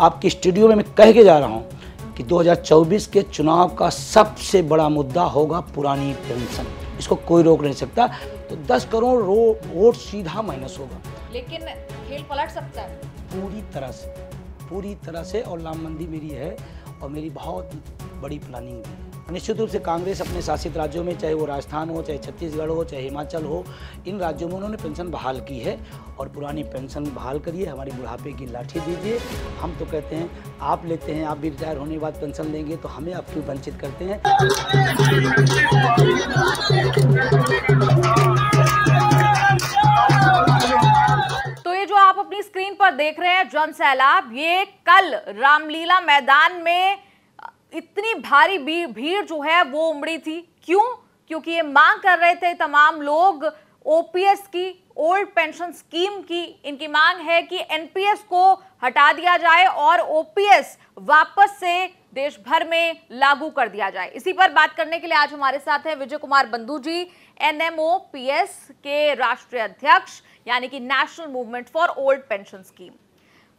आपके स्टूडियो में मैं कह के जा रहा हूं कि 2024 के चुनाव का सबसे बड़ा मुद्दा होगा पुरानी पेंशन इसको कोई रोक नहीं सकता तो 10 करोड़ वोट सीधा माइनस होगा लेकिन खेल पलट सकता है पूरी तरह से पूरी तरह से और लामबंदी मेरी है और मेरी बहुत बड़ी प्लानिंग भी है निश्चित रूप से कांग्रेस अपने शासित राज्यों में चाहे वो राजस्थान हो चाहे छत्तीसगढ़ हो चाहे हिमाचल हो इन राज्यों में उन्होंने पेंशन बहाल की है और पुरानी पेंशन बहाल करिए हमारी बुढ़ापे की लाठी दीजिए हम तो कहते हैं आप लेते हैं आप भी रिटायर होने के बाद पेंशन लेंगे तो हमें आप क्यों वंचित करते हैं तो ये जो आप अपनी स्क्रीन पर देख रहे हैं जन सैलाब ये कल रामलीला मैदान में इतनी भारी भी, भीड़ जो है वो उमड़ी थी क्यों क्योंकि ये मांग कर रहे थे तमाम लोग ओपीएस की ओल्ड पेंशन स्कीम की इनकी मांग है कि एनपीएस को हटा दिया जाए और ओपीएस वापस से देश भर में लागू कर दिया जाए इसी पर बात करने के लिए आज हमारे साथ हैं विजय कुमार बंधु जी एनएमओपीएस के राष्ट्रीय अध्यक्ष यानी कि national movement for old pension scheme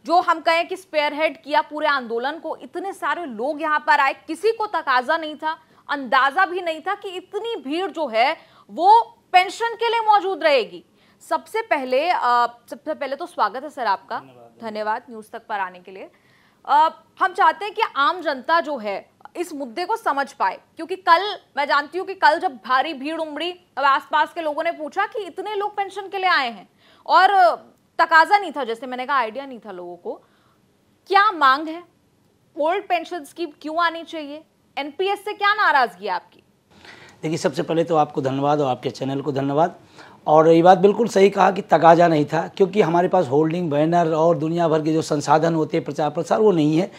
जो हम कहें कि स्पेयर हेड किया पूरे आंदोलन को इतने सारे लोग यहाँ पर आए किसी को तकाजा नहीं था अंदाजा भी नहीं था कि इतनी भीड़ जो है वो पेंशन के लिए मौजूद रहेगी सबसे पहले सबसे पहले तो स्वागत है सर आपका धन्यवाद न्यूज़ तक पर आने के लिए आ, हम चाहते हैं कि आम जनता जो है इस मुद्दे को समझ पाए क्योंकि कल मैं जानती हूँ कि कल जब भारी भीड़ उमड़ी तब आसपास के लोगों ने पूछा कि इतने लोग पेंशन के लिए आए हैं और तकाजा नहीं था जैसे मैंने कहा आइडिया नहीं था लोगों को क्या मांग है ओल्ड पेंशन स्कीम क्यों आनी चाहिए एनपीएस से क्या नाराजगी है आपकी देखिए सबसे पहले तो आपको धन्यवाद और आपके चैनल को धन्यवाद और ये बात बिल्कुल सही कहा कि तकाजा नहीं था क्योंकि हमारे पास होल्डिंग बैनर और दुनिया भर के जो संसाधन होते हैं प्रचार प्रसार वो नहीं है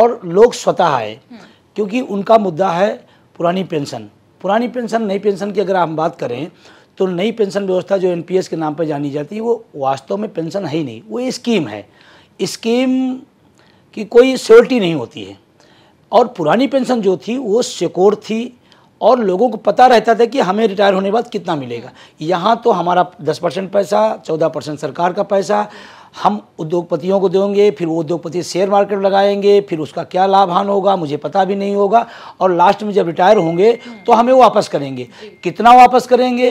और लोग स्वतः आए हम्म। क्योंकि उनका मुद्दा है पुरानी पेंशन पुरानी पेंशन नई पेंशन की अगर हम बात करें तो नई पेंशन व्यवस्था जो एनपीएस के नाम पर जानी जाती है वो वास्तव में पेंशन है ही नहीं वो स्कीम है स्कीम की कोई श्योरिटी नहीं होती है और पुरानी पेंशन जो थी वो सिक्योर थी और लोगों को पता रहता था कि हमें रिटायर होने के बाद कितना मिलेगा यहाँ तो हमारा दस परसेंट पैसा चौदह परसेंट सरकार का पैसा हम उद्योगपतियों को देंगे फिर वो उद्योगपति शेयर मार्केट लगाएंगे फिर उसका क्या लाभान होगा मुझे पता भी नहीं होगा और लास्ट में जब रिटायर होंगे तो हमें वापस करेंगे कितना वापस करेंगे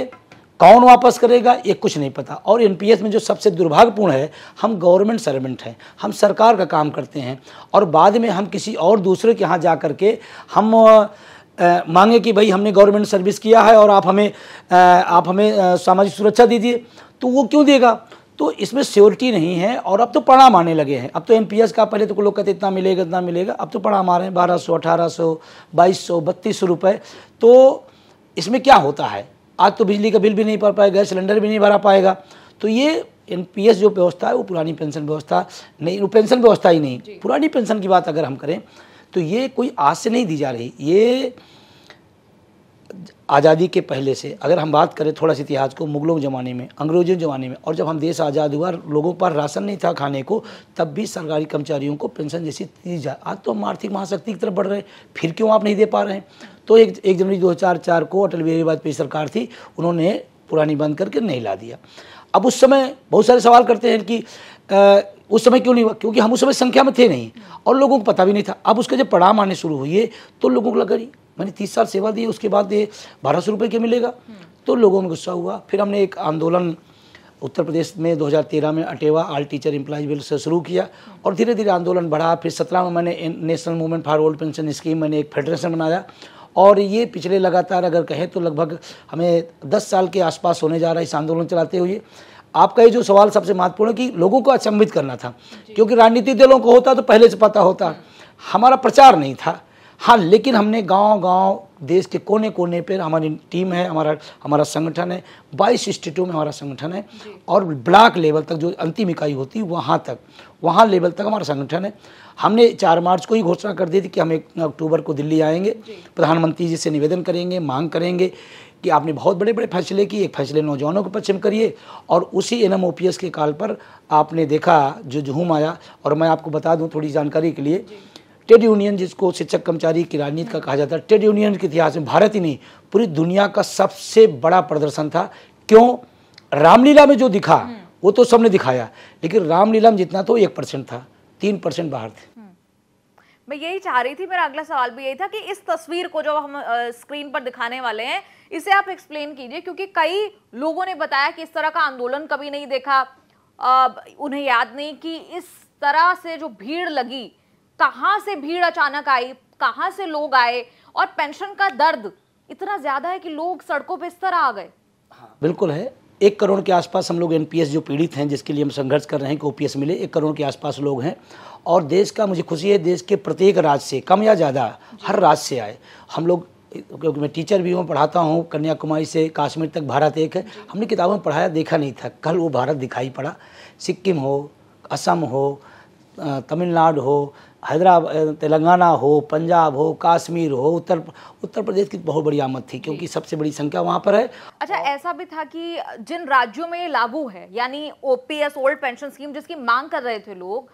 कौन वापस करेगा ये कुछ नहीं पता और एनपीएस में जो सबसे दुर्भाग्यपूर्ण है हम गवर्नमेंट सर्वेंट हैं हम सरकार का काम करते हैं और बाद में हम किसी और दूसरे के यहाँ जा कर के हम आ, मांगे कि भाई हमने गवर्नमेंट सर्विस किया है और आप हमें आ, आप हमें सामाजिक सुरक्षा दीजिए तो वो क्यों देगा तो इसमें स्योरिटी नहीं है और अब तो पड़ा मारने लगे हैं अब तो एम का पहले तो लोग कहते इतना मिलेगा इतना मिलेगा अब तो पड़ा मारे हैं बारह सौ अठारह सौ बाईस सौ बत्तीस सौ रुपये तो इसमें क्या होता है आज तो बिजली का बिल भी नहीं भर पाएगा गैस सिलेंडर भी नहीं भरा पाएगा तो ये एन जो व्यवस्था है वो पुरानी पेंशन व्यवस्था नहीं वो पेंशन व्यवस्था ही नहीं पुरानी पेंशन की बात अगर हम करें तो ये कोई आज से नहीं दी जा रही ये आज़ादी के पहले से अगर हम बात करें थोड़ा सा इतिहास को मुगलों के ज़माने में अंग्रेजों के ज़माने में और जब हम देश आज़ाद हुआ लोगों पर राशन नहीं था खाने को तब भी सरकारी कर्मचारियों को पेंशन जैसी दी जाए आज तो हम आर्थिक महाशक्ति की तरफ बढ़ रहे हैं फिर क्यों आप नहीं दे पा रहे हैं तो एक एक जनवरी दो हज़ार चार को अटल बिहारी वाजपेयी सरकार थी उन्होंने पुरानी बंद करके नहीं ला दिया अब उस समय बहुत सारे सवाल करते हैं कि उस समय क्यों नहीं हुआ क्योंकि हम उस समय संख्या में थे नहीं और लोगों को पता भी नहीं था अब उसके जब पड़ाव आने शुरू है तो लोगों को लगा मैंने तीस साल सेवा दी उसके बाद ये बारह सौ रुपये के मिलेगा तो लोगों में गुस्सा हुआ फिर हमने एक आंदोलन उत्तर प्रदेश में 2013 में अटेवा आल टीचर इम्प्लाइज बिल से शुरू किया और धीरे धीरे आंदोलन बढ़ा फिर सत्रह में मैंने national movement for old pension scheme मैंने एक फेडरेशन बनाया और ये पिछले लगातार अगर कहें तो लगभग हमें दस साल के आसपास होने जा रहा है इस आंदोलन चलाते हुए आपका ये जो सवाल सबसे महत्वपूर्ण है कि लोगों को अचंभित करना था क्योंकि राजनीतिक दलों को होता तो पहले से पता होता हमारा प्रचार नहीं था हाँ लेकिन हमने गांव गांव देश के कोने कोने पर हमारी टीम है हमारा हमारा संगठन है बाईस स्टेटों में हमारा संगठन है और ब्लॉक लेवल तक जो अंतिम इकाई होती है वहाँ तक वहाँ लेवल तक हमारा संगठन है हमने चार मार्च को ही घोषणा कर दी थी कि हम एक अक्टूबर को दिल्ली आएंगे प्रधानमंत्री जी से निवेदन करेंगे मांग करेंगे कि आपने बहुत बड़े बड़े फैसले किए फैसले नौजवानों के पश्चिम करिए और उसी एन के काल पर आपने देखा जो जुहूम आया और मैं आपको बता दूँ थोड़ी जानकारी के लिए ट्रेड यूनियन जिसको शिक्षक कर्मचारी की राजनीति का कहा जाता है ट्रेड यूनियन के इतिहास में भारत ही नहीं पूरी दुनिया का सबसे बड़ा प्रदर्शन था क्यों रामलीला में जो दिखा हम्म। वो तो सबने दिखाया लेकिन रामलीला में जितना तो एक परसेंट था तीन परसेंट बाहर थे हम्म। मैं यही चाह रही थी मेरा अगला सवाल भी यही था कि इस तस्वीर को जो हम स्क्रीन पर दिखाने वाले हैं इसे आप एक्सप्लेन कीजिए क्योंकि कई लोगों ने बताया कि इस तरह का आंदोलन कभी नहीं देखा आ, उन्हें याद नहीं कि इस तरह से जो भीड़ लगी कहाँ से भीड़ अचानक आई कहाँ से लोग आए और पेंशन का दर्द इतना ज्यादा है कि लोग सड़कों पर इस तरह आ गए हाँ, बिल्कुल है एक करोड़ के आसपास हम लोग एनपीएस जो पीड़ित हैं जिसके लिए हम संघर्ष कर रहे हैं कि ओपीएस मिले एक करोड़ के आसपास लोग हैं और देश का मुझे खुशी है देश के प्रत्येक राज्य से कम या ज़्यादा हर राज्य से आए हम लोग क्योंकि मैं टीचर भी हूँ पढ़ाता हूँ कन्याकुमारी से कश्मीर तक भारत एक है हमने किताबों में पढ़ाया देखा नहीं था कल वो भारत दिखाई पड़ा सिक्किम हो असम हो तमिलनाडु हो हैदराबाद तेलंगाना हो पंजाब हो काश्मीर हो उत्तर उत्तर प्रदेश की बहुत बड़ी आमद थी क्योंकि सबसे बड़ी संख्या वहाँ पर है अच्छा ऐसा भी था कि जिन राज्यों में लागू है यानी ओपीएस ओल्ड पेंशन स्कीम जिसकी मांग कर रहे थे लोग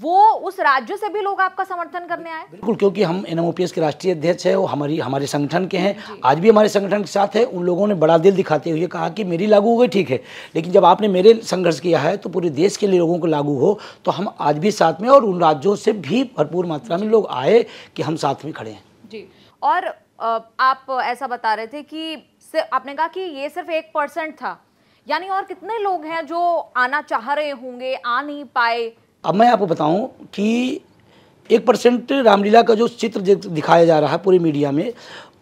वो उस राज्य से भी लोग आपका समर्थन करने आए बिल्कुल क्योंकि हम एन के राष्ट्रीय अध्यक्ष है वो हमारी हमारे संगठन के हैं आज भी हमारे संगठन के साथ है उन लोगों ने बड़ा दिल दिखाते हुए कहा कि मेरी लागू हो गई ठीक है लेकिन जब आपने मेरे संघर्ष किया है तो पूरे देश के लिए लोगों को लागू हो तो हम आज भी साथ में और उन राज्यों से भी भरपूर मात्रा में लोग आए कि हम साथ में खड़े हैं जी और आप ऐसा बता रहे थे कि आपने कहा कि ये सिर्फ एक था यानी और कितने लोग हैं जो आना चाह रहे होंगे आ नहीं पाए अब मैं आपको बताऊं कि एक परसेंट रामलीला का जो चित्र दिखाया जा रहा है पूरी मीडिया में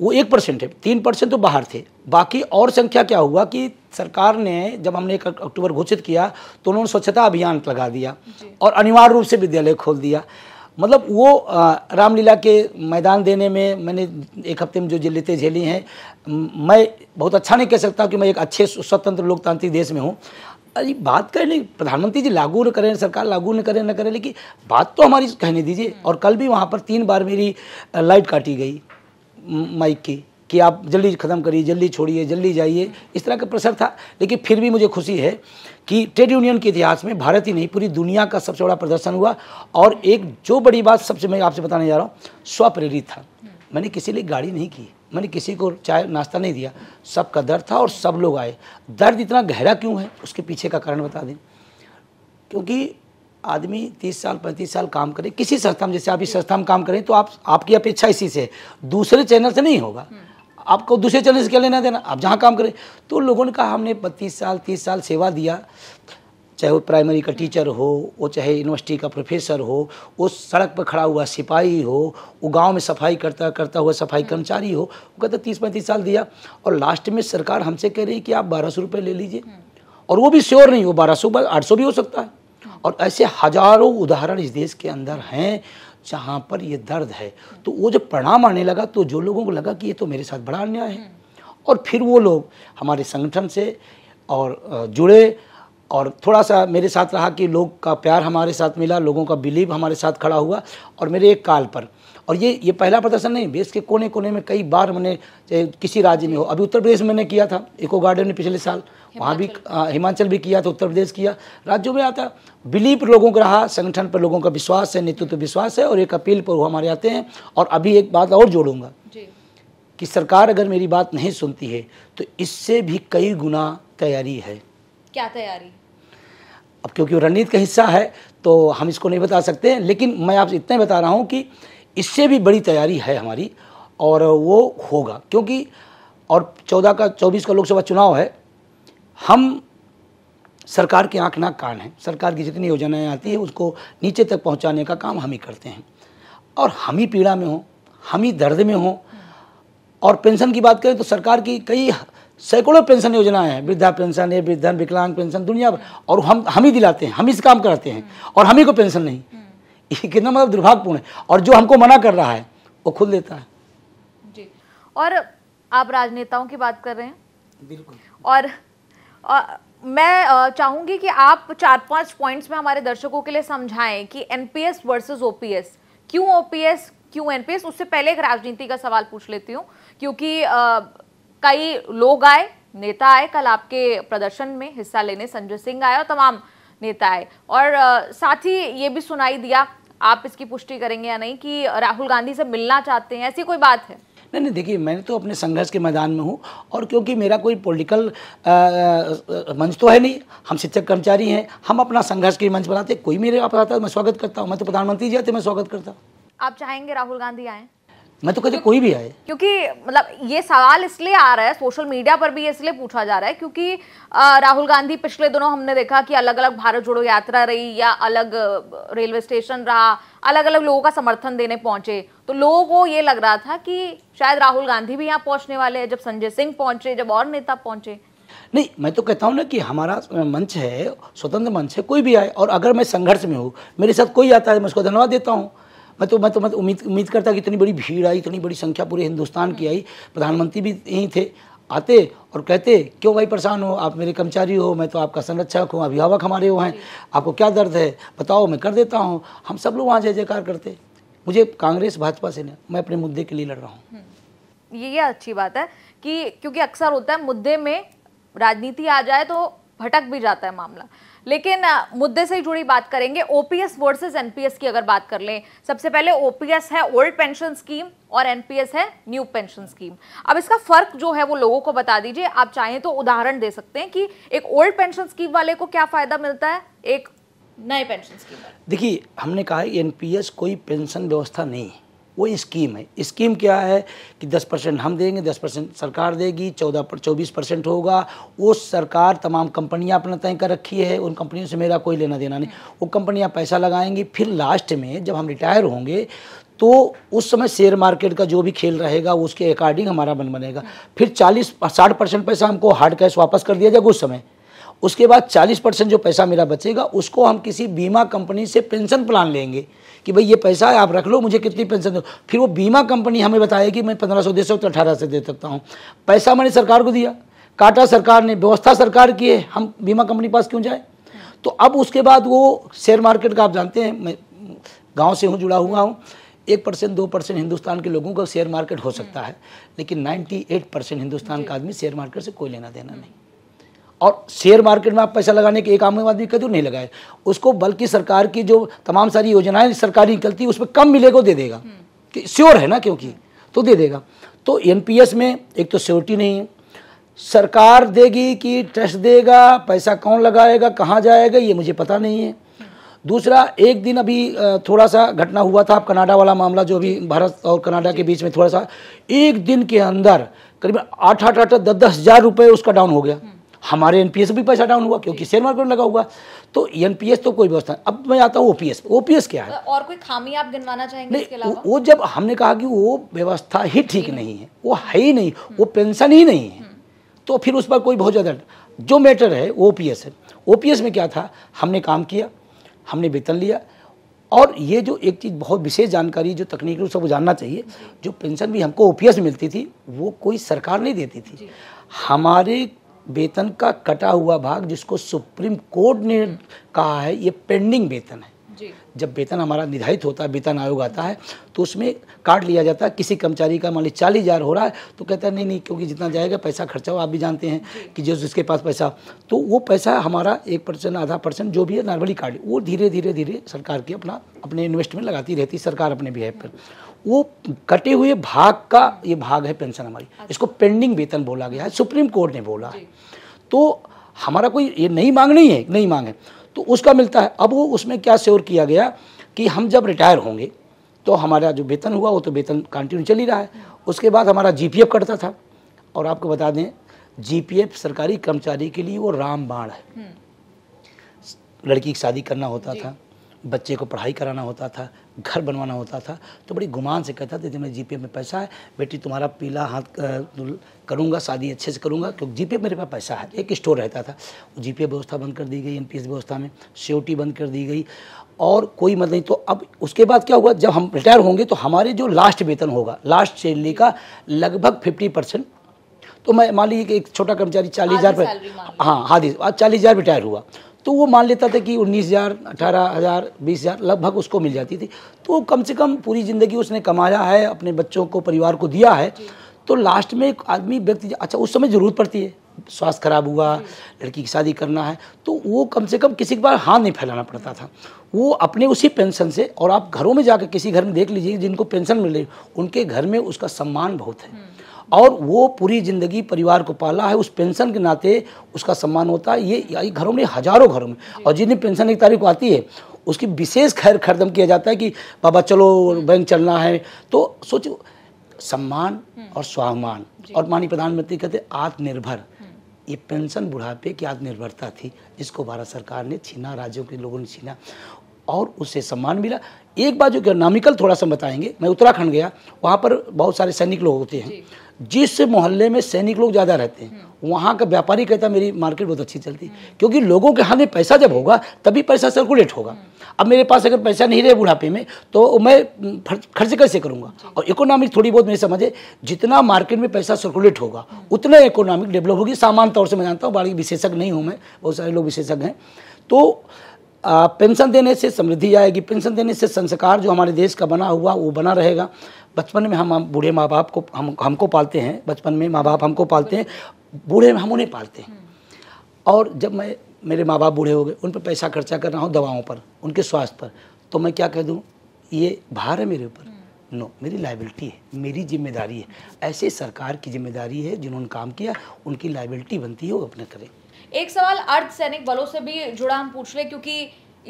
वो एक परसेंट है तीन परसेंट तो बाहर थे बाकी और संख्या क्या हुआ कि सरकार ने जब हमने एक अक्टूबर घोषित किया तो उन्होंने स्वच्छता अभियान लगा दिया और अनिवार्य रूप से विद्यालय खोल दिया मतलब वो रामलीला के मैदान देने में मैंने एक हफ्ते में जो जिलते झेली हैं मैं बहुत अच्छा नहीं कह सकता कि मैं एक अच्छे स्वतंत्र लोकतांत्रिक देश में हूँ अरे बात करें नहीं प्रधानमंत्री जी लागू न करें सरकार लागू न करें न करें लेकिन बात तो हमारी कहने दीजिए हम्म। और कल भी वहाँ पर तीन बार मेरी लाइट काटी गई माइक की कि आप जल्दी ख़त्म करिए जल्दी छोड़िए जल्दी जाइए हम्म। इस तरह का प्रसर था लेकिन फिर भी मुझे खुशी है कि ट्रेड यूनियन के इतिहास में भारत ही नहीं पूरी दुनिया का सबसे बड़ा प्रदर्शन हुआ और एक जो बड़ी बात सबसे मैं आपसे बताने जा रहा हूँ स्वप्रेरित था हम्म। मैंने किसी लिए गाड़ी नहीं की मैंने किसी को चाय नाश्ता नहीं दिया सबका दर्द था और सब लोग आए दर्द इतना गहरा क्यों है उसके पीछे का कारण बता दें क्योंकि आदमी तीस साल पैंतीस साल काम करे किसी संस्था में जैसे आप इस संस्था में काम करें तो आप आपकी अपेक्षा इसी से दूसरे चैनल से नहीं होगा हम्म। आपको दूसरे चैनल से क्या लेना देना आप जहाँ काम करें तो लोगों ने कहा हमने बत्तीस साल तीस साल सेवा दिया चाहे वो प्राइमरी का टीचर हो वो चाहे यूनिवर्सिटी का प्रोफेसर हो वो सड़क पर खड़ा हुआ सिपाही हो वो गांव में सफाई करता करता हुआ सफाई कर्मचारी हो वो कहते तीस पैंतीस साल दिया और लास्ट में सरकार हमसे कह रही है कि आप बारह सौ रुपये ले लीजिए और वो भी श्योर नहीं हो बारह सौ आठ सौ भी हो सकता है और ऐसे हजारों उदाहरण इस देश के अंदर हैं जहाँ पर ये दर्द है तो वो जब परिणाम आने लगा तो जो लोगों को लगा कि ये तो मेरे साथ बड़ा अन्याय है और फिर वो लोग हमारे संगठन से और जुड़े और थोड़ा सा मेरे साथ रहा कि लोग का प्यार हमारे साथ मिला लोगों का बिलीव हमारे साथ खड़ा हुआ और मेरे एक काल पर और ये ये पहला प्रदर्शन नहीं देश के कोने कोने में कई बार मैंने किसी राज्य में हो अभी उत्तर प्रदेश में मैंने किया था इको गार्डन में पिछले साल वहाँ भी हिमाचल भी किया था उत्तर प्रदेश किया राज्यों में आता बिलीव लोगों का रहा संगठन पर लोगों का विश्वास है नेतृत्व विश्वास है और एक अपील पर वो हमारे आते हैं और अभी एक बात और जोड़ूंगा कि सरकार अगर मेरी बात नहीं सुनती है तो इससे भी कई गुना तैयारी है क्या तैयारी अब क्योंकि रणनीति का हिस्सा है तो हम इसको नहीं बता सकते हैं लेकिन मैं आपसे इतना ही बता रहा हूँ कि इससे भी बड़ी तैयारी है हमारी और वो होगा क्योंकि और चौदह का चौबीस का लोकसभा चुनाव है हम सरकार के आँख नाक कान है सरकार की जितनी योजनाएं आती है उसको नीचे तक पहुंचाने का काम हम ही करते हैं और हम ही पीड़ा में हों हम ही दर्द में हों और पेंशन की बात करें तो सरकार की कई सैकड़ों पेंशन योजनाएं हैं वृद्धा पेंशन है वृद्धन विकलांग पेंशन दुनिया भर और हम हम ही दिलाते हैं हम ही से काम कराते हैं और हम ही को पेंशन नहीं हम्म। ये कितना मतलब दुर्भाग्यपूर्ण है और जो हमको मना कर रहा है वो खुद लेता है जी और आप राजनेताओं की बात कर रहे हैं बिल्कुल और आ, मैं चाहूंगी कि आप चार पांच पॉइंट्स में हमारे दर्शकों के लिए समझाएं कि एनपीएस वर्सेस ओपीएस क्यों ओपीएस क्यों एनपीएस उससे पहले एक राजनीति का सवाल पूछ लेती हूँ क्योंकि कई लोग आए नेता आए कल आपके प्रदर्शन में हिस्सा लेने संजय सिंह आए और तमाम नेता आए और साथ ही ये भी सुनाई दिया आप इसकी पुष्टि करेंगे या नहीं कि राहुल गांधी से मिलना चाहते हैं ऐसी कोई बात है नहीं नहीं देखिए मैं तो अपने संघर्ष के मैदान में हूँ और क्योंकि मेरा कोई पॉलिटिकल मंच तो है नहीं हम शिक्षक कर्मचारी हैं हम अपना संघर्ष के मंच बनाते कोई मेरे आप आता मैं स्वागत करता हूँ मैं तो प्रधानमंत्री जी आते मैं स्वागत करता हूँ आप चाहेंगे राहुल गांधी आएँ मैं तो कहती कोई भी आए क्योंकि मतलब ये सवाल इसलिए आ रहा है सोशल मीडिया पर भी इसलिए पूछा जा रहा है क्योंकि राहुल गांधी पिछले दोनों हमने देखा कि अलग अलग भारत जोड़ो यात्रा रही या अलग रेलवे स्टेशन रहा अलग अलग लोगों का समर्थन देने पहुंचे तो लोगों को ये लग रहा था कि शायद राहुल गांधी भी यहाँ पहुंचने वाले हैं जब संजय सिंह पहुंचे जब और नेता पहुंचे नहीं मैं तो कहता हूँ ना कि हमारा मंच है स्वतंत्र मंच है कोई भी आए और अगर मैं संघर्ष में हूँ मेरे साथ कोई आता है मैं उसको धन्यवाद देता हूँ मैं तो मैं तो मैं तो उम्मीद उम्मीद करता कि इतनी बड़ी भीड़ आई इतनी बड़ी संख्या पूरे हिंदुस्तान की आई प्रधानमंत्री भी यहीं थे आते और कहते क्यों भाई परेशान हो आप मेरे कर्मचारी हो मैं तो आपका संरक्षक हूँ अभिभावक हमारे वो हैं आपको क्या दर्द है बताओ मैं कर देता हूँ हम सब लोग वहाँ जय जयकार करते मुझे कांग्रेस भाजपा से नहीं मैं अपने मुद्दे के लिए लड़ रहा हूँ हम्म। ये अच्छी बात है कि क्योंकि अक्सर होता है मुद्दे में राजनीति आ जाए तो भटक भी जाता है मामला लेकिन मुद्दे से जुड़ी बात करेंगे ओपीएस वर्सेस एनपीएस की अगर बात कर लें सबसे पहले ओपीएस है ओल्ड पेंशन स्कीम और एनपीएस है न्यू पेंशन स्कीम अब इसका फर्क जो है वो लोगों को बता दीजिए आप चाहें तो उदाहरण दे सकते हैं कि एक ओल्ड पेंशन स्कीम वाले को क्या फायदा मिलता है एक नए पेंशन स्कीम देखिए हमने कहा एनपीएस कोई पेंशन व्यवस्था नहीं है वो स्कीम है स्कीम क्या है कि 10 परसेंट हम देंगे 10 परसेंट सरकार देगी 14 पर चौबीस परसेंट होगा वो सरकार तमाम कंपनियां अपना तय कर रखी है उन कंपनियों से मेरा कोई लेना देना नहीं वो कंपनियां पैसा लगाएंगी फिर लास्ट में जब हम रिटायर होंगे तो उस समय शेयर मार्केट का जो भी खेल रहेगा उसके अकॉर्डिंग हमारा मन बनेगा फिर चालीस साठ परसेंट पैसा हमको हार्ड कैश वापस कर दिया जाएगा उस समय उसके बाद 40 परसेंट जो पैसा मेरा बचेगा उसको हम किसी बीमा कंपनी से पेंशन प्लान लेंगे कि भाई ये पैसा है आप रख लो मुझे कितनी पेंशन दो फिर वो बीमा कंपनी हमें बताया कि मैं पंद्रह सौ दे सकता तो हूँ अठारह से दे सकता हूँ पैसा मैंने सरकार को दिया काटा सरकार ने व्यवस्था सरकार की है हम बीमा कंपनी पास क्यों जाए तो अब उसके बाद वो शेयर मार्केट का आप जानते हैं मैं गाँव से हूँ जुड़ा हुआ हूँ एक परसेंट दो परसेंट हिंदुस्तान के लोगों का शेयर मार्केट हो सकता है लेकिन एट परसेंट हिंदुस्तान का आदमी शेयर मार्केट से कोई लेना देना नहीं और शेयर मार्केट में आप पैसा लगाने के एक आम आदमी कदू तो नहीं लगाए उसको बल्कि सरकार की जो तमाम सारी योजनाएं सरकारी निकलती है उसमें कम मिलेगा दे देगा हम्म। कि श्योर है ना क्योंकि तो दे देगा तो एनपीएस में एक तो सियोरिटी नहीं है सरकार देगी कि ट्रस्ट देगा पैसा कौन लगाएगा कहाँ जाएगा ये मुझे पता नहीं है हम्म। दूसरा एक दिन अभी थोड़ा सा घटना हुआ था कनाडा वाला मामला जो अभी भारत और कनाडा के बीच में थोड़ा सा एक दिन के अंदर करीब आठ आठ आठ दस दस हज़ार रुपये उसका डाउन हो गया हम्म। हमारे पी एस भी पैसा डाउन हुआ क्योंकि शेयर मार्केट लगा हुआ तो एस तो कोई व्यवस्था अब मैं आता हूँ ओपीएस ओपीएस क्या है और कोई खामी आप गिनवाना चाहेंगे इसके अलावा वो जब हमने कहा कि वो व्यवस्था ही ठीक नहीं है वो है ही नहीं हम्म। वो पेंशन ही नहीं है हम्म। तो फिर उस पर कोई बहुत ज़्यादा जो मैटर है ओ पी एस है ओ पी एस में क्या था हमने काम किया हमने वेतन लिया और ये जो एक चीज़ बहुत विशेष जानकारी जो तकनीकी रूप से वो जानना चाहिए जो पेंशन भी हमको ओ पी एस मिलती थी वो कोई सरकार नहीं देती थी हमारे वेतन का कटा हुआ भाग जिसको सुप्रीम कोर्ट ने कहा है ये पेंडिंग वेतन है जब वेतन हमारा निर्धारित होता है वेतन आयोग आता है तो उसमें काट लिया जाता है किसी कर्मचारी का मान ली चालीस हज़ार हो रहा है तो कहता है नहीं नहीं क्योंकि जितना जाएगा पैसा खर्चा हो आप भी जानते हैं कि जो जिसके पास पैसा तो वो पैसा हमारा एक परसेंट आधा परसेंट जो भी है नॉर्मली काट वो धीरे धीरे धीरे सरकार की अपना अपने इन्वेस्टमेंट लगाती रहती सरकार अपने बिहेव पर वो कटे हुए भाग का ये भाग है पेंशन हमारी इसको अच्छा। पेंडिंग वेतन बोला गया है सुप्रीम कोर्ट ने बोला है तो हमारा कोई ये नई मांग नहीं है नई मांग है तो उसका मिलता है अब वो उसमें क्या श्योर किया गया कि हम जब रिटायर होंगे तो हमारा जो वेतन हुआ वो तो वेतन कंटिन्यू चल ही रहा है उसके बाद हमारा जी कटता था और आपको बता दें जी सरकारी कर्मचारी के लिए वो रामबाण है हम्म। लड़की की शादी करना होता था बच्चे को पढ़ाई कराना होता था घर बनवाना होता था तो बड़ी गुमान से कहता था दीदी मेरे जी में पैसा है बेटी तुम्हारा पीला हाथ करूँगा शादी अच्छे से करूँगा क्योंकि जी मेरे पास पैसा है एक स्टोर रहता था जी व्यवस्था बंद कर दी गई एम व्यवस्था में सियोटी बंद कर दी गई और कोई मत नहीं तो अब उसके बाद क्या होगा जब हम रिटायर होंगे तो हमारे जो लास्ट वेतन होगा लास्ट सैलरी का लगभग फिफ्टी परसेंट तो मैं मान लीजिए कि एक छोटा कर्मचारी चालीस हज़ार हाँ आधी चालीस हज़ार रिटायर हुआ तो वो मान लेता था कि उन्नीस हज़ार अठारह हज़ार बीस हज़ार लगभग उसको मिल जाती थी तो कम से कम पूरी ज़िंदगी उसने कमाया है अपने बच्चों को परिवार को दिया है तो लास्ट में एक आदमी व्यक्ति अच्छा उस समय ज़रूरत पड़ती है स्वास्थ्य खराब हुआ लड़की की शादी करना है तो वो कम से कम किसी के बार हाथ नहीं फैलाना पड़ता था वो अपने उसी पेंशन से और आप घरों में जाकर किसी घर में देख लीजिए जिनको पेंशन मिल रही उनके घर में उसका सम्मान बहुत है हम्म। और वो पूरी ज़िंदगी परिवार को पाला है उस पेंशन के नाते उसका सम्मान होता है ये घरों में हज़ारों घरों में और जितनी दिन पेंशन एक तारीख को आती है उसकी विशेष खैर खरदम किया जाता है कि बाबा चलो बैंक चलना है तो सोचो सम्मान हम्म। और स्वाभिमान और माननीय प्रधानमंत्री कहते आत्मनिर्भर ये पेंशन बुढ़ापे की आत्मनिर्भरता थी जिसको भारत सरकार ने छीना राज्यों के लोगों ने छीना और उससे सम्मान मिला एक बात जो इकोनॉमिकल थोड़ा सा बताएंगे मैं उत्तराखंड गया वहाँ पर बहुत सारे सैनिक लोग होते हैं जिस मोहल्ले में सैनिक लोग ज़्यादा रहते हैं हम्म। वहाँ का व्यापारी कहता मेरी मार्केट बहुत अच्छी चलती है क्योंकि लोगों के हाथ में पैसा जब होगा तभी पैसा सर्कुलेट होगा हम्म। अब मेरे पास अगर पैसा नहीं रहे बुढ़ापे में तो मैं खर्च कैसे करूँगा और इकोनॉमिक थोड़ी बहुत मेरी समझे जितना मार्केट में पैसा सर्कुलेट होगा हम्म। उतना इकोनॉमिक डेवलप होगी सामान्य तौर से मैं जानता हूँ बाकी विशेषज्ञ नहीं हूँ मैं बहुत सारे लोग विशेषज्ञ हैं तो पेंशन देने से समृद्धि आएगी पेंशन देने से संस्कार जो हमारे देश का बना हुआ वो बना रहेगा बचपन में हम बूढ़े माँ बाप को हम हमको पालते हैं बचपन में माँ बाप हमको पालते हैं बूढ़े में हम उन्हें पालते हैं और जब मैं मेरे माँ बाप बूढ़े हो गए उन पर पैसा खर्चा कर रहा हूँ दवाओं पर उनके स्वास्थ्य पर तो मैं क्या कह दूँ ये भार है मेरे ऊपर नो मेरी लाइबिलिटी है मेरी जिम्मेदारी है ऐसे सरकार की जिम्मेदारी है जिन्होंने काम किया उनकी लाइबिलिटी बनती है वो अपने करें एक सवाल अर्धसैनिक बलों से भी जुड़ा हम पूछ ले क्योंकि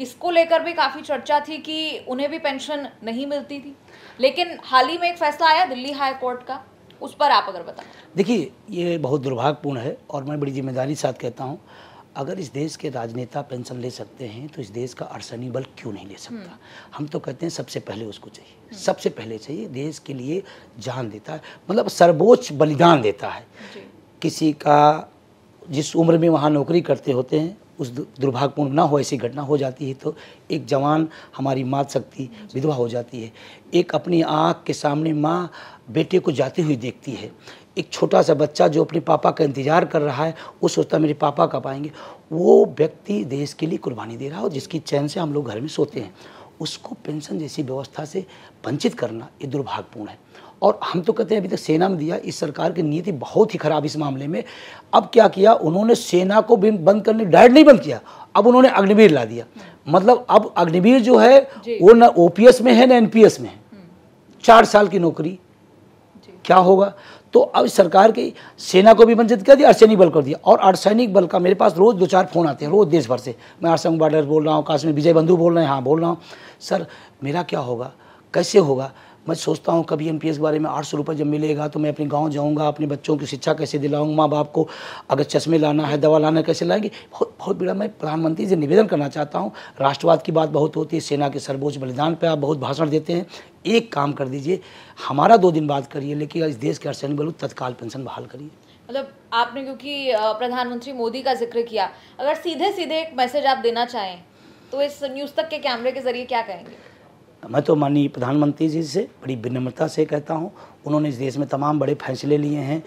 इसको लेकर भी काफ़ी चर्चा थी कि उन्हें भी पेंशन नहीं मिलती थी लेकिन हाल ही में एक फैसला आया दिल्ली हाई कोर्ट का उस पर आप अगर बताएं देखिए ये बहुत दुर्भाग्यपूर्ण है और मैं बड़ी जिम्मेदारी साथ कहता हूँ अगर इस देश के राजनेता पेंशन ले सकते हैं तो इस देश का अर्सनी बल क्यों नहीं ले सकता हम्म। हम तो कहते हैं सबसे पहले उसको चाहिए सबसे पहले चाहिए देश के लिए जान देता है मतलब सर्वोच्च बलिदान देता है किसी का जिस उम्र में वहाँ नौकरी करते होते हैं उस दुर्भाग्यपूर्ण ना हो ऐसी घटना हो जाती है तो एक जवान हमारी मात शक्ति विधवा हो जाती है एक अपनी आँख के सामने माँ बेटे को जाती हुई देखती है एक छोटा सा बच्चा जो अपने पापा का इंतजार कर रहा है वो सोचता है मेरे पापा कब आएंगे वो व्यक्ति देश के लिए कुर्बानी दे रहा है और जिसकी चैन से हम लोग घर में सोते हैं उसको पेंशन जैसी व्यवस्था से वंचित करना ये दुर्भाग्यपूर्ण है और हम तो कहते हैं अभी तक सेना में दिया इस सरकार की नीति बहुत ही खराब इस मामले में अब क्या किया उन्होंने सेना को भी बंद करने डायरेक्ट नहीं बंद किया अब उन्होंने अग्निवीर ला दिया मतलब अब अग्निवीर जो है वो न ओपीएस में है ना एनपीएस में है हम्म। चार साल की नौकरी क्या होगा तो अब सरकार की सेना को भी वंचित कर दिया अर्सैनिक बल कर दिया और अर्सैनिक बल का मेरे पास रोज दो चार फोन आते हैं रोज देश भर से मैं आसंग बॉर्डर बोल रहा हूँ काश्मीर विजय बंधु बोल रहे हैं हाँ बोल रहा हूँ सर मेरा क्या होगा कैसे होगा मैं सोचता हूँ कभी एम के बारे में आठ सौ रुपये जब मिलेगा तो मैं अपने गाँव जाऊँगा अपने बच्चों की शिक्षा कैसे दिलाऊँगा माँ बाप को अगर चश्मे लाना है दवा लाना कैसे लाएंगे बहुत बहुत बड़ा मैं प्रधानमंत्री से निवेदन करना चाहता हूँ राष्ट्रवाद की बात बहुत होती है सेना के सर्वोच्च बलिदान पर आप बहुत भाषण देते हैं एक काम कर दीजिए हमारा दो दिन बात करिए लेकिन इस देश के हर बलू तत्काल पेंशन बहाल करिए मतलब आपने क्योंकि प्रधानमंत्री मोदी का जिक्र किया अगर सीधे सीधे एक मैसेज आप देना चाहें तो इस न्यूज़ तक के कैमरे के जरिए क्या कहेंगे मैं तो माननीय प्रधानमंत्री जी से बड़ी विनम्रता से कहता हूँ उन्होंने इस देश में तमाम बड़े फैसले लिए हैं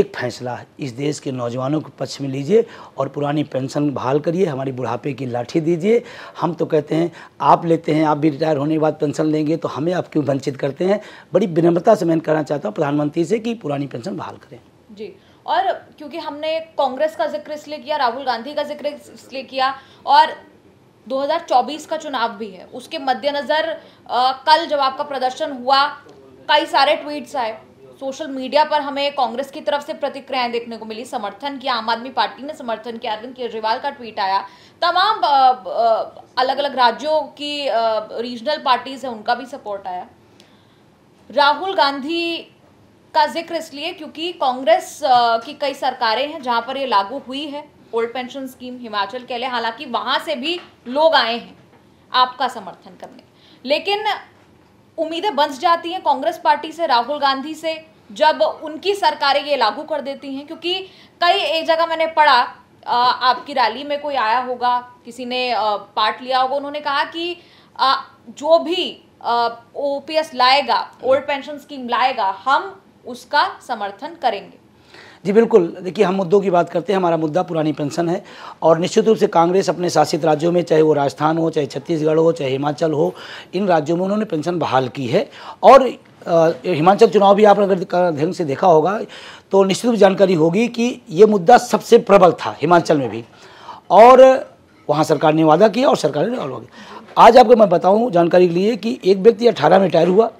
एक फैसला इस देश के नौजवानों के पक्ष में लीजिए और पुरानी पेंशन बहाल करिए हमारी बुढ़ापे की लाठी दीजिए हम तो कहते हैं आप लेते हैं आप भी रिटायर होने के बाद पेंशन लेंगे तो हमें आप क्यों वंचित करते हैं बड़ी विनम्रता से मैं कहना चाहता हूँ प्रधानमंत्री से कि पुरानी पेंशन बहाल करें जी और क्योंकि हमने कांग्रेस का जिक्र इसलिए किया राहुल गांधी का जिक्र इसलिए किया और 2024 का चुनाव भी है उसके मद्देनज़र कल जब आपका प्रदर्शन हुआ कई सारे ट्वीट्स आए सोशल मीडिया पर हमें कांग्रेस की तरफ से प्रतिक्रियाएं देखने को मिली समर्थन किया आम आदमी पार्टी ने समर्थन किया अरविंद केजरीवाल का ट्वीट आया तमाम अलग अलग राज्यों की रीजनल पार्टीज हैं उनका भी सपोर्ट आया राहुल गांधी का जिक्र इसलिए क्योंकि कांग्रेस की कई सरकारें हैं जहां पर ये लागू हुई है ओल्ड पेंशन स्कीम हिमाचल के लिए हालांकि वहां से भी लोग आए हैं आपका समर्थन करने लेकिन उम्मीदें बंस जाती हैं कांग्रेस पार्टी से राहुल गांधी से जब उनकी सरकारें ये लागू कर देती हैं क्योंकि कई एक जगह मैंने पढ़ा आपकी रैली में कोई आया होगा किसी ने पार्ट लिया होगा उन्होंने कहा कि जो भी ओपीएस लाएगा ओल्ड पेंशन स्कीम लाएगा हम उसका समर्थन करेंगे जी बिल्कुल देखिए हम मुद्दों की बात करते हैं हमारा मुद्दा पुरानी पेंशन है और निश्चित रूप से कांग्रेस अपने शासित राज्यों में चाहे वो राजस्थान हो चाहे छत्तीसगढ़ हो चाहे हिमाचल हो इन राज्यों में उन्होंने पेंशन बहाल की है और हिमाचल चुनाव भी आपने अगर ढंग से देखा होगा तो निश्चित रूप जानकारी होगी कि ये मुद्दा सबसे प्रबल था हिमाचल में भी और वहाँ सरकार ने वादा किया और सरकार ने वादा किया आज आपको मैं बताऊँ जानकारी के लिए कि एक व्यक्ति अठारह में रिटायर हुआ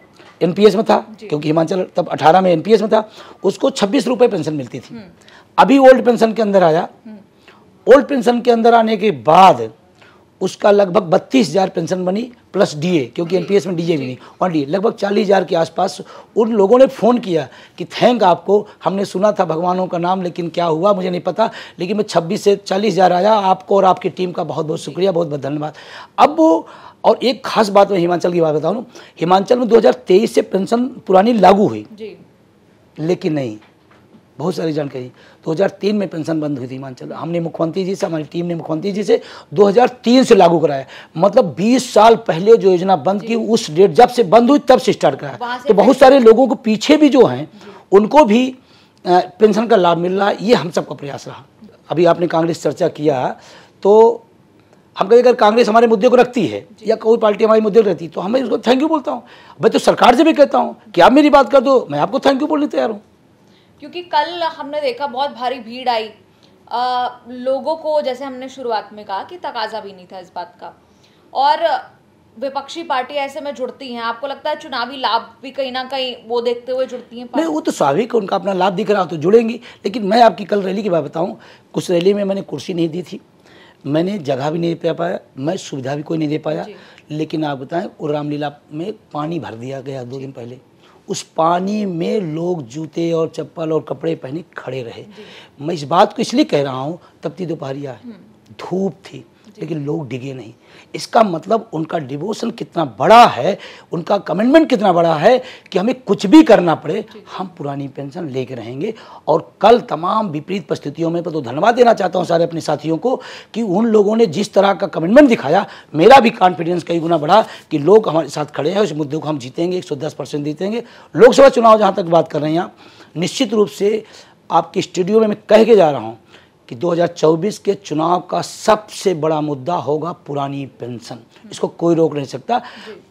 एनपीएस में था क्योंकि हिमाचल तब 18 में एनपीएस में था उसको छब्बीस रुपये पेंशन मिलती थी हम्म। अभी ओल्ड पेंशन के अंदर आया हम्म। ओल्ड पेंशन के अंदर आने के बाद उसका लगभग बत्तीस हज़ार पेंशन बनी प्लस डीए क्योंकि एनपीएस में डीए भी नहीं और डीए लगभग चालीस हज़ार के आसपास उन लोगों ने फ़ोन किया कि थैंक आपको हमने सुना था भगवानों का नाम लेकिन क्या हुआ मुझे नहीं पता लेकिन मैं छब्बीस से चालीस हज़ार आया आपको और आपकी टीम का बहुत बहुत शुक्रिया बहुत बहुत धन्यवाद अब वो और एक खास बात मैं हिमाचल की बात बता रहा हिमाचल में 2023 से पेंशन पुरानी लागू हुई जी लेकिन नहीं बहुत सारी जानकारी 2003 में पेंशन बंद हुई थी हिमाचल हमने मुख्यमंत्री जी से हमारी टीम ने मुख्यमंत्री जी से 2003 से लागू कराया मतलब 20 साल पहले जो योजना बंद की उस डेट जब से बंद हुई तब से स्टार्ट कराया तो बहुत सारे लोगों को पीछे भी जो हैं उनको भी पेंशन का लाभ मिल रहा है ये हम सबका प्रयास रहा अभी आपने कांग्रेस चर्चा किया तो हम कहें अगर कांग्रेस हमारे मुद्दे को रखती है या कोई पार्टी हमारे मुद्दे को रखती है तो हमें उसको थैंक यू बोलता हूँ मैं तो सरकार से भी कहता हूँ कि आप मेरी बात कर दो मैं आपको थैंक यू बोलने तैयार हूँ क्योंकि कल हमने देखा बहुत भारी भीड़ आई आ, लोगों को जैसे हमने शुरुआत में कहा कि तकाजा भी नहीं था इस बात का और विपक्षी पार्टी ऐसे में जुड़ती हैं आपको लगता है चुनावी लाभ भी कहीं ना कहीं वो देखते हुए जुड़ती हैं नहीं वो तो स्वाभाविक है उनका अपना लाभ दिख रहा तो जुड़ेंगी लेकिन मैं आपकी कल रैली की बात बताऊँ कुछ रैली में मैंने कुर्सी नहीं दी थी मैंने जगह भी नहीं दे पाया मैं सुविधा भी कोई नहीं दे पाया लेकिन आप बताएं और रामलीला में पानी भर दिया गया दो दिन पहले उस पानी में लोग जूते और चप्पल और कपड़े पहने खड़े रहे मैं इस बात को इसलिए कह रहा हूँ तपती तो दोपहरिया हम्म। धूप थी लेकिन लोग डिगे नहीं इसका मतलब उनका डिवोशन कितना बड़ा है उनका कमिटमेंट कितना बड़ा है कि हमें कुछ भी करना पड़े हम पुरानी पेंशन लेके रहेंगे और कल तमाम विपरीत परिस्थितियों में तो धन्यवाद देना चाहता हूँ सारे अपने साथियों को कि उन लोगों ने जिस तरह का कमिटमेंट दिखाया मेरा भी कॉन्फिडेंस कई गुना बढ़ा कि लोग हमारे साथ खड़े हैं उस मुद्दे को हम जीतेंगे एक सौ दस परसेंट जीतेंगे लोकसभा चुनाव जहाँ तक बात कर रहे हैं आप निश्चित रूप से आपके स्टूडियो में मैं कह के जा रहा हूँ कि 2024 के चुनाव का सबसे बड़ा मुद्दा होगा पुरानी पेंशन इसको कोई रोक नहीं सकता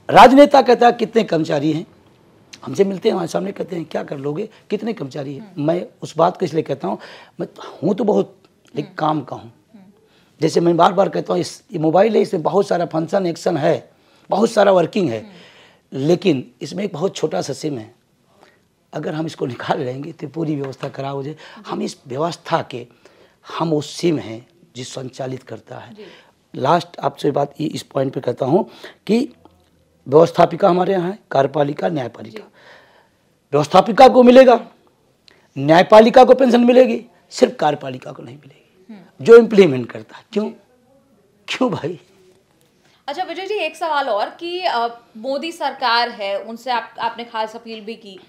राजनेता कहता है कितने कर्मचारी हैं हमसे मिलते हैं हमारे सामने कहते हैं क्या कर लोगे कितने कर्मचारी हैं हम्म। मैं उस बात को इसलिए कहता हूँ मैं तो, हूँ तो बहुत लेकिन हम्म। काम का हूँ हम्म। जैसे मैं बार बार कहता हूँ इस ये मोबाइल है इसमें बहुत सारा फंक्शन एक्शन है बहुत सारा वर्किंग है लेकिन इसमें एक बहुत छोटा सा सिम है अगर हम इसको निकाल लेंगे तो पूरी व्यवस्था खराब हो जाए हम इस व्यवस्था के हम उसी सिम हैं जिस संचालित करता है लास्ट आपसे बात इस पॉइंट पे कहता हूँ कि व्यवस्थापिका हमारे यहाँ है कार्यपालिका न्यायपालिका व्यवस्थापिका को मिलेगा न्यायपालिका को पेंशन मिलेगी सिर्फ कार्यपालिका को नहीं मिलेगी हम्म। जो इम्प्लीमेंट करता है क्यों क्यों भाई अच्छा विजय जी एक सवाल और कि मोदी सरकार है उनसे आप आपने खास अपील भी की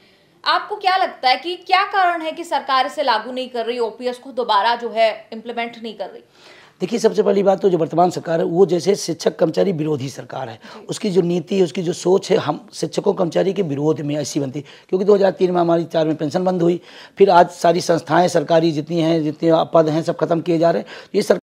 आपको क्या लगता है कि क्या कारण है कि सरकार इसे लागू नहीं कर रही ओपीएस को दोबारा जो है इम्प्लीमेंट नहीं कर रही देखिए सबसे पहली बात तो जो वर्तमान सरकार है वो जैसे शिक्षक कर्मचारी विरोधी सरकार है उसकी जो नीति है उसकी जो सोच है हम शिक्षकों कर्मचारी के विरोध में ऐसी बनती क्योंकि 2003 में हमारी चार में पेंशन बंद हुई फिर आज सारी संस्थाएं सरकारी जितनी हैं जितने पद हैं सब खत्म किए जा रहे हैं ये सर